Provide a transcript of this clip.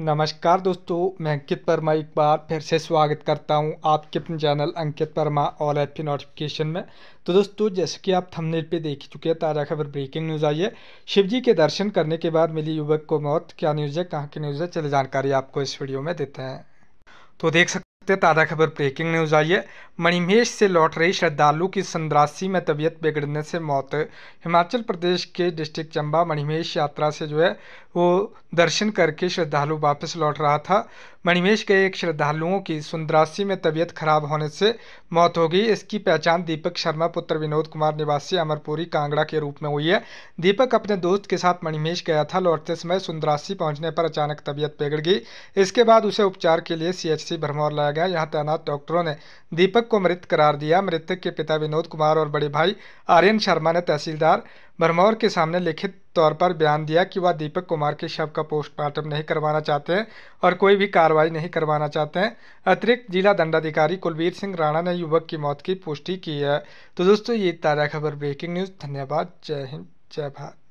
नमस्कार दोस्तों मैं अंकित वर्मा एक बार फिर से स्वागत करता हूं आपके अपने चैनल अंकित वर्मा ऑल एफ नोटिफिकेशन में तो दोस्तों जैसे कि आप थंबनेल पे देख चुके हैं ताज़ा खबर ब्रेकिंग न्यूज़ आई है शिव जी के दर्शन करने के बाद मिली युवक को मौत क्या न्यूज़ है कहाँ की न्यूज़ है चलिए जानकारी आपको इस वीडियो में देते हैं तो देख सकते ताज़ा खबर ब्रेकिंग न्यूज़ आई है मणिमेश से लौट रही श्रद्धालु की संद्रासी में तबीयत बिगड़ने से मौत हिमाचल प्रदेश के डिस्ट्रिक्ट चंबा मणिमेश यात्रा से जो है वो दर्शन करके श्रद्धालु वापस लौट रहा था मणिमेश के एक श्रद्धालुओं की सुंदरासी में तबीयत खराब होने से मौत हो गई इसकी पहचान दीपक शर्मा पुत्र विनोद कुमार निवासी अमरपुरी कांगड़ा के रूप में हुई है दीपक अपने दोस्त के साथ मणिमेश गया था लौटते समय सुंदरासी पहुंचने पर अचानक तबीयत बिगड़ गई इसके बाद उसे उपचार के लिए सीएचसी भरमौर लाया किया गया यहाँ तैनात डॉक्टरों ने दीपक को मृत करार दिया मृतक के पिता विनोद कुमार और बड़े भाई आर्यन शर्मा ने तहसीलदार भरमौर के सामने लिखित तौर पर बयान दिया कि वह दीपक कुमार के शव का पोस्टमार्टम नहीं करवाना चाहते हैं और कोई भी कार्रवाई नहीं करवाना चाहते हैं अतिरिक्त जिला दंडाधिकारी कुलवीर सिंह राणा ने युवक की मौत की पुष्टि की है तो दोस्तों ये ताज़ा खबर ब्रेकिंग न्यूज़ धन्यवाद जय हिंद जय भारत